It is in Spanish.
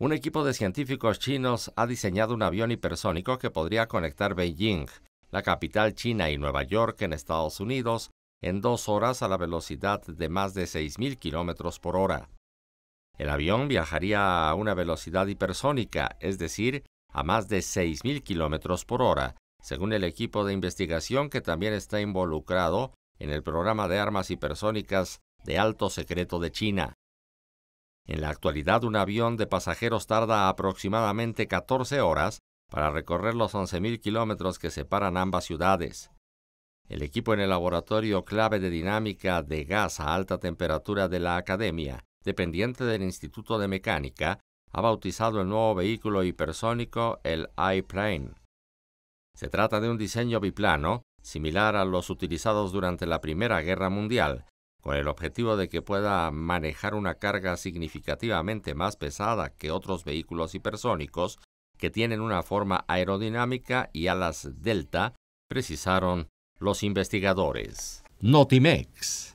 un equipo de científicos chinos ha diseñado un avión hipersónico que podría conectar Beijing, la capital china y Nueva York en Estados Unidos, en dos horas a la velocidad de más de 6.000 kilómetros por hora. El avión viajaría a una velocidad hipersónica, es decir, a más de 6.000 kilómetros por hora, según el equipo de investigación que también está involucrado en el programa de armas hipersónicas de alto secreto de China. En la actualidad, un avión de pasajeros tarda aproximadamente 14 horas para recorrer los 11.000 kilómetros que separan ambas ciudades. El equipo en el laboratorio clave de dinámica de gas a alta temperatura de la Academia, dependiente del Instituto de Mecánica, ha bautizado el nuevo vehículo hipersónico el I-Plane. Se trata de un diseño biplano, similar a los utilizados durante la Primera Guerra Mundial, con el objetivo de que pueda manejar una carga significativamente más pesada que otros vehículos hipersónicos que tienen una forma aerodinámica y alas delta, precisaron los investigadores. Notimex.